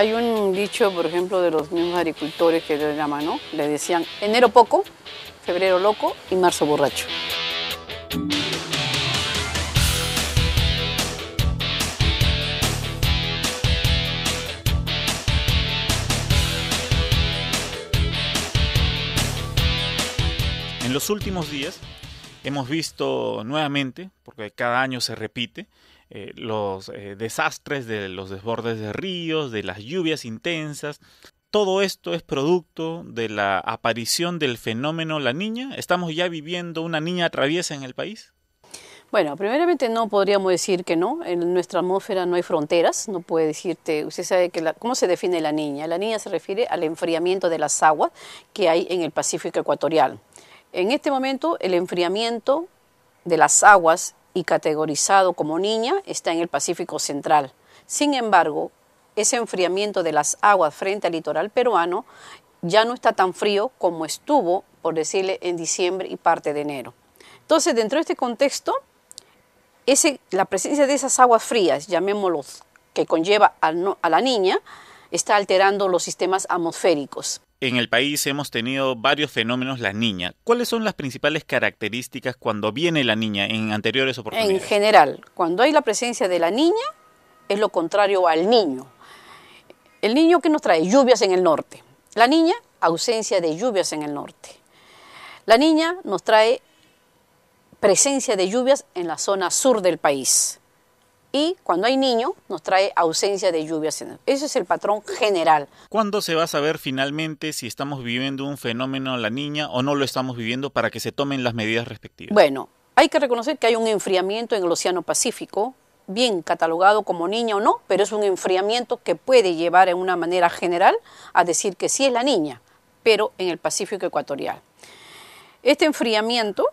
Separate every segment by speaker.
Speaker 1: Hay un dicho, por ejemplo, de los mismos agricultores que le llaman, ¿no? Le decían enero poco, febrero loco y marzo borracho.
Speaker 2: En los últimos días hemos visto nuevamente, porque cada año se repite, eh, los eh, desastres de los desbordes de ríos, de las lluvias intensas. Todo esto es producto de la aparición del fenómeno La Niña. ¿Estamos ya viviendo una niña traviesa en el país?
Speaker 1: Bueno, primeramente no podríamos decir que no. En nuestra atmósfera no hay fronteras. No puede decirte, usted sabe que cómo se define la niña. La niña se refiere al enfriamiento de las aguas que hay en el Pacífico ecuatorial. En este momento el enfriamiento de las aguas y categorizado como niña está en el Pacífico Central. Sin embargo, ese enfriamiento de las aguas frente al litoral peruano ya no está tan frío como estuvo, por decirle, en diciembre y parte de enero. Entonces, dentro de este contexto, la presencia de esas aguas frías, llamémoslo, que conlleva a la niña, está alterando los sistemas atmosféricos
Speaker 2: en el país hemos tenido varios fenómenos la niña. ¿Cuáles son las principales características cuando viene la niña en anteriores oportunidades? En
Speaker 1: general, cuando hay la presencia de la niña, es lo contrario al niño. El niño que nos trae lluvias en el norte. La niña, ausencia de lluvias en el norte. La niña nos trae presencia de lluvias en la zona sur del país y cuando hay niño nos trae ausencia de lluvias. Ese es el patrón general.
Speaker 2: ¿Cuándo se va a saber finalmente si estamos viviendo un fenómeno la niña o no lo estamos viviendo para que se tomen las medidas respectivas? Bueno,
Speaker 1: hay que reconocer que hay un enfriamiento en el Océano Pacífico, bien catalogado como niña o no, pero es un enfriamiento que puede llevar en una manera general a decir que sí es la niña, pero en el Pacífico ecuatorial. Este enfriamiento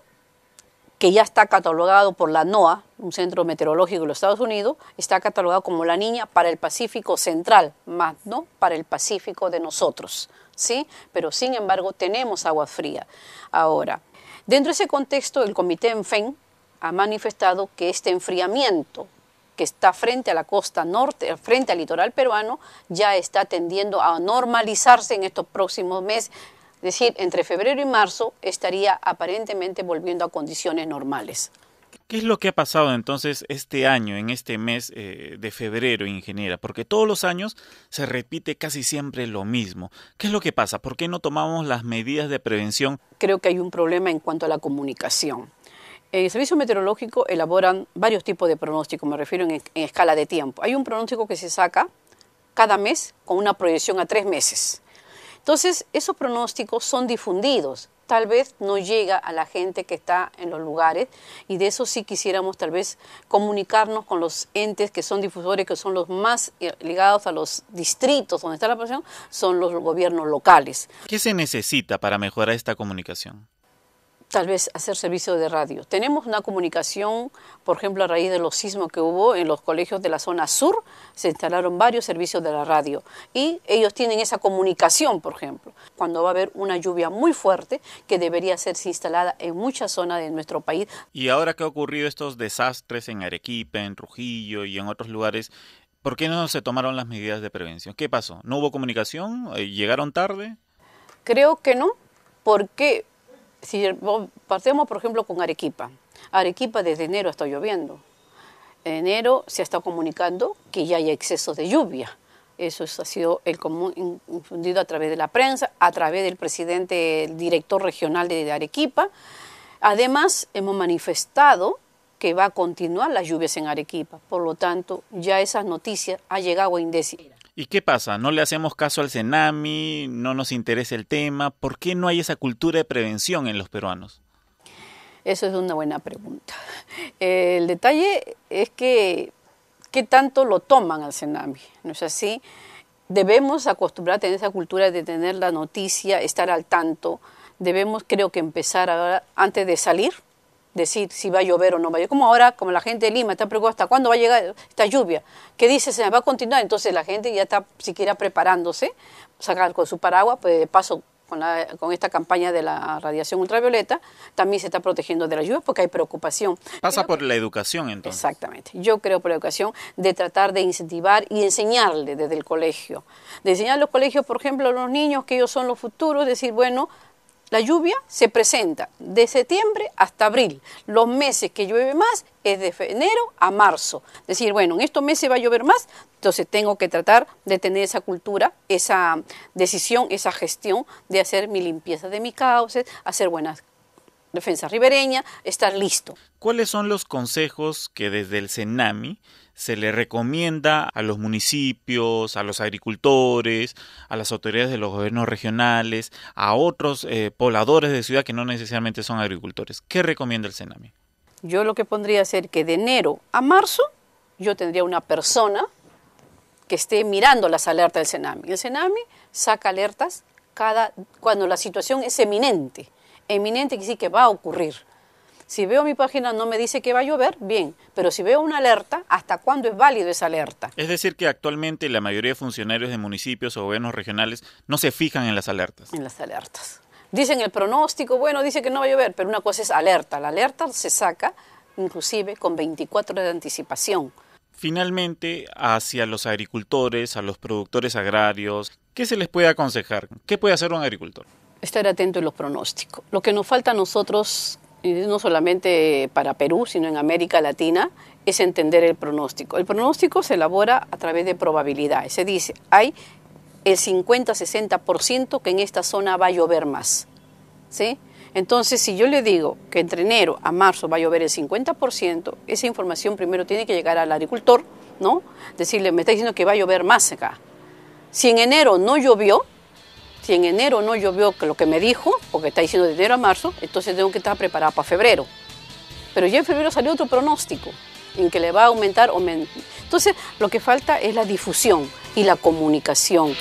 Speaker 1: que ya está catalogado por la NOAA, un centro meteorológico de los Estados Unidos, está catalogado como la niña para el Pacífico Central, más no para el Pacífico de nosotros, ¿sí? Pero sin embargo tenemos agua fría. Ahora, dentro de ese contexto, el Comité ENFEN ha manifestado que este enfriamiento que está frente a la costa norte, frente al litoral peruano, ya está tendiendo a normalizarse en estos próximos meses, es decir, entre febrero y marzo estaría aparentemente volviendo a condiciones normales.
Speaker 2: ¿Qué es lo que ha pasado entonces este año, en este mes eh, de febrero, ingeniera? Porque todos los años se repite casi siempre lo mismo. ¿Qué es lo que pasa? ¿Por qué no tomamos las medidas de prevención?
Speaker 1: Creo que hay un problema en cuanto a la comunicación. el servicio meteorológico elaboran varios tipos de pronósticos, me refiero en escala de tiempo. Hay un pronóstico que se saca cada mes con una proyección a tres meses. Entonces, esos pronósticos son difundidos. Tal vez no llega a la gente que está en los lugares y de eso sí quisiéramos tal vez comunicarnos con los entes que son difusores, que son los más eh, ligados a los distritos donde está la población, son los gobiernos locales.
Speaker 2: ¿Qué se necesita para mejorar esta comunicación?
Speaker 1: tal vez hacer servicio de radio. Tenemos una comunicación, por ejemplo, a raíz de los sismos que hubo en los colegios de la zona sur, se instalaron varios servicios de la radio y ellos tienen esa comunicación, por ejemplo, cuando va a haber una lluvia muy fuerte que debería hacerse instalada en muchas zonas de nuestro país.
Speaker 2: Y ahora que ha ocurrido estos desastres en Arequipa, en Trujillo y en otros lugares, ¿por qué no se tomaron las medidas de prevención? ¿Qué pasó? ¿No hubo comunicación? Eh, ¿Llegaron tarde?
Speaker 1: Creo que no, porque si partemos, por ejemplo, con Arequipa. Arequipa desde enero está lloviendo. En enero se ha estado comunicando que ya hay exceso de lluvia. Eso ha sido el común, infundido a través de la prensa, a través del presidente, el director regional de Arequipa. Además, hemos manifestado que va a continuar las lluvias en Arequipa. Por lo tanto, ya esa noticia ha llegado a Indesi.
Speaker 2: ¿Y qué pasa? ¿No le hacemos caso al tsunami? ¿No nos interesa el tema? ¿Por qué no hay esa cultura de prevención en los peruanos?
Speaker 1: Eso es una buena pregunta. Eh, el detalle es que, ¿qué tanto lo toman al tsunami? ¿No es así? Debemos acostumbrar a esa cultura de tener la noticia, estar al tanto. Debemos, creo que, empezar ahora, antes de salir, decir si va a llover o no va a llover. Como ahora, como la gente de Lima está preocupada, ¿hasta cuándo va a llegar esta lluvia? ¿Qué dice? ¿Se va a continuar? Entonces la gente ya está siquiera preparándose, sacar con su paraguas, pues de paso con, la, con, esta campaña de la radiación ultravioleta, también se está protegiendo de la lluvia porque hay preocupación.
Speaker 2: Pasa por la educación entonces.
Speaker 1: Exactamente, yo creo por la educación de tratar de incentivar y enseñarle desde el colegio. De enseñar a los colegios, por ejemplo, a los niños que ellos son los futuros, decir, bueno, la lluvia se presenta de septiembre hasta abril. Los meses que llueve más es de enero a marzo. Decir, bueno, en estos meses va a llover más, entonces tengo que tratar de tener esa cultura, esa decisión, esa gestión de hacer mi limpieza de mi cauce, hacer buenas defensa ribereña, estar listo.
Speaker 2: ¿Cuáles son los consejos que desde el CENAMI se le recomienda a los municipios, a los agricultores, a las autoridades de los gobiernos regionales, a otros eh, pobladores de ciudad que no necesariamente son agricultores? ¿Qué recomienda el CENAMI?
Speaker 1: Yo lo que pondría es ser que de enero a marzo yo tendría una persona que esté mirando las alertas del CENAMI. El CENAMI saca alertas cada, cuando la situación es eminente eminente que sí que va a ocurrir. Si veo mi página no me dice que va a llover, bien, pero si veo una alerta, ¿hasta cuándo es válido esa alerta?
Speaker 2: Es decir, que actualmente la mayoría de funcionarios de municipios o gobiernos regionales no se fijan en las alertas.
Speaker 1: En las alertas. Dicen el pronóstico, bueno, dice que no va a llover, pero una cosa es alerta. La alerta se saca inclusive con 24 de anticipación.
Speaker 2: Finalmente, hacia los agricultores, a los productores agrarios, ¿qué se les puede aconsejar? ¿Qué puede hacer un agricultor?
Speaker 1: estar atento en los pronósticos. Lo que nos falta a nosotros, no solamente para Perú, sino en América Latina, es entender el pronóstico. El pronóstico se elabora a través de probabilidades. Se dice, hay el 50-60% que en esta zona va a llover más. ¿sí? Entonces, si yo le digo que entre enero a marzo va a llover el 50%, esa información primero tiene que llegar al agricultor, ¿no? Decirle, me está diciendo que va a llover más acá. Si en enero no llovió, si en enero no yo veo lo que me dijo, porque está diciendo de enero a marzo, entonces tengo que estar preparada para febrero. Pero ya en febrero salió otro pronóstico en que le va a aumentar. o Entonces, lo que falta es la difusión y la comunicación.